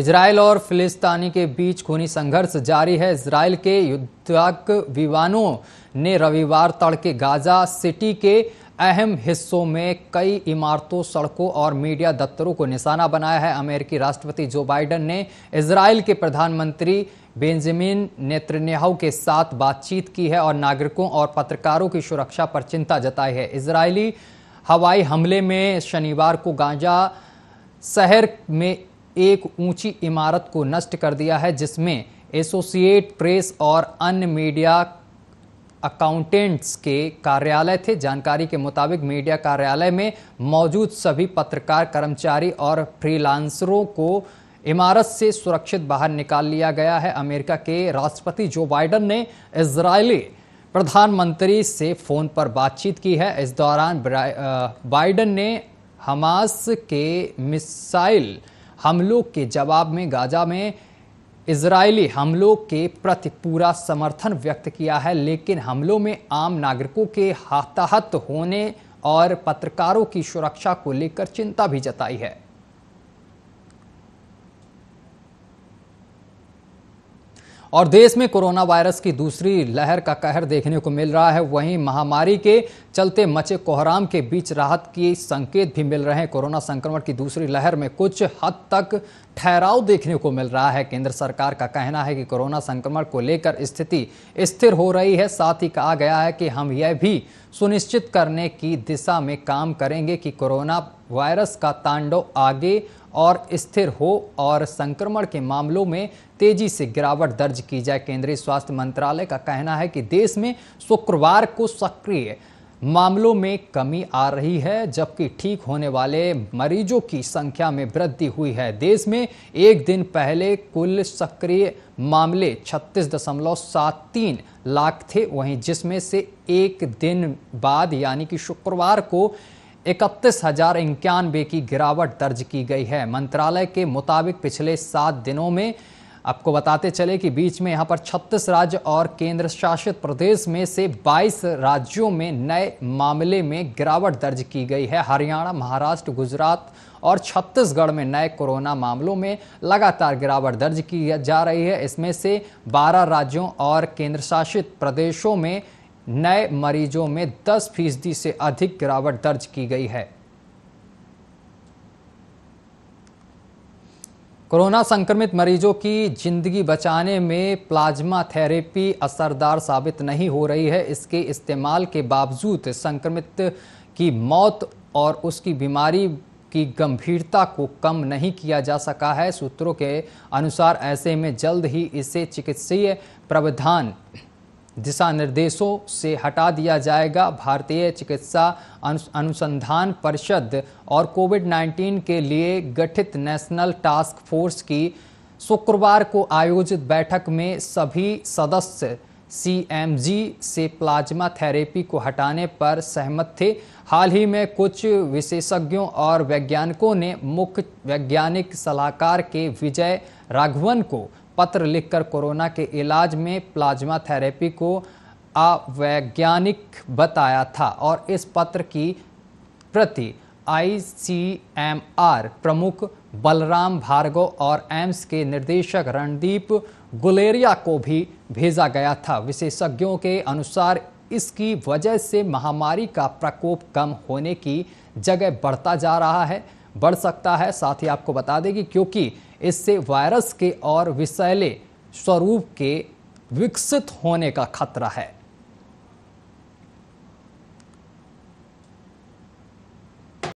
Israel और फिलिस्तानी के बीच खूनी संघर्ष जारी है इसराइल के युद्धक विमानों ने रविवार तड़के गाजा सिटी के अहम हिस्सों में कई इमारतों सड़कों और मीडिया दफ्तरों को निशाना बनाया है अमेरिकी राष्ट्रपति जो बाइडेन ने इसराइल के प्रधानमंत्री बेंजामिन नेतन्याहू के साथ बातचीत की है और नागरिकों और पत्रकारों की सुरक्षा पर चिंता जताई है इसराइली हवाई हमले में शनिवार को गाजा शहर में एक ऊंची इमारत को नष्ट कर दिया है जिसमें एसोसिएट प्रेस और अन्य मीडिया अकाउंटेंट्स के कार्यालय थे जानकारी के मुताबिक मीडिया कार्यालय में मौजूद सभी पत्रकार कर्मचारी और फ्रीलांसरों को इमारत से सुरक्षित बाहर निकाल लिया गया है अमेरिका के राष्ट्रपति जो बाइडन ने इसराइली प्रधानमंत्री से फ़ोन पर बातचीत की है इस दौरान बाइडन ने हमास के मिसाइल हमलों के जवाब में गाजा में इसराइली हमलों के प्रति पूरा समर्थन व्यक्त किया है लेकिन हमलों में आम नागरिकों के हताहत होने और पत्रकारों की सुरक्षा को लेकर चिंता भी जताई है और देश में कोरोना वायरस की दूसरी लहर का कहर देखने को मिल रहा है वहीं महामारी के चलते मचे कोहराम के बीच राहत के संकेत भी मिल रहे हैं कोरोना संक्रमण की दूसरी लहर में कुछ हद तक ठहराव देखने को मिल रहा है केंद्र सरकार का कहना है कि कोरोना संक्रमण को लेकर स्थिति स्थिर हो रही है साथ ही कहा गया है कि हम यह भी सुनिश्चित करने की दिशा में काम करेंगे कि कोरोना वायरस का तांडव आगे और स्थिर हो और संक्रमण के मामलों में तेजी से गिरावट दर्ज की जाए केंद्रीय स्वास्थ्य मंत्रालय का कहना है कि देश में शुक्रवार को सक्रिय मामलों में कमी आ रही है जबकि ठीक होने वाले मरीजों की संख्या में वृद्धि हुई है देश में एक दिन पहले कुल सक्रिय मामले 36.73 लाख थे वहीं जिसमें से एक दिन बाद यानी कि शुक्रवार को इकतीस हजार इक्यानवे की गिरावट दर्ज की गई है मंत्रालय के मुताबिक पिछले सात दिनों में आपको बताते चले कि बीच में यहाँ पर 36 राज्य और केंद्र शासित प्रदेश में से 22 राज्यों में नए मामले में गिरावट दर्ज की गई है हरियाणा महाराष्ट्र गुजरात और छत्तीसगढ़ में नए कोरोना मामलों में लगातार गिरावट दर्ज की जा रही है इसमें से 12 राज्यों और केंद्र शासित प्रदेशों में नए मरीजों में 10 फीसदी से अधिक गिरावट दर्ज की गई है कोरोना संक्रमित मरीजों की जिंदगी बचाने में प्लाज्मा थेरेपी असरदार साबित नहीं हो रही है इसके इस्तेमाल के बावजूद संक्रमित की मौत और उसकी बीमारी की गंभीरता को कम नहीं किया जा सका है सूत्रों के अनुसार ऐसे में जल्द ही इसे चिकित्सीय प्रावधान दिशा निर्देशों से हटा दिया जाएगा भारतीय चिकित्सा अनुसंधान परिषद और कोविड 19 के लिए गठित नेशनल टास्क फोर्स की शुक्रवार को आयोजित बैठक में सभी सदस्य सीएमजी से प्लाज्मा थेरेपी को हटाने पर सहमत थे हाल ही में कुछ विशेषज्ञों और वैज्ञानिकों ने मुख्य वैज्ञानिक सलाहकार के विजय राघवन को पत्र लिखकर कोरोना के इलाज में प्लाज्मा थेरेपी को अवैज्ञानिक बताया था और इस पत्र की प्रति आईसीएमआर प्रमुख बलराम भार्गव और एम्स के निर्देशक रणदीप गुलेरिया को भी भेजा गया था विशेषज्ञों के अनुसार इसकी वजह से महामारी का प्रकोप कम होने की जगह बढ़ता जा रहा है बढ़ सकता है साथ ही आपको बता देगी क्योंकि इससे वायरस के और विषैले स्वरूप के विकसित होने का खतरा है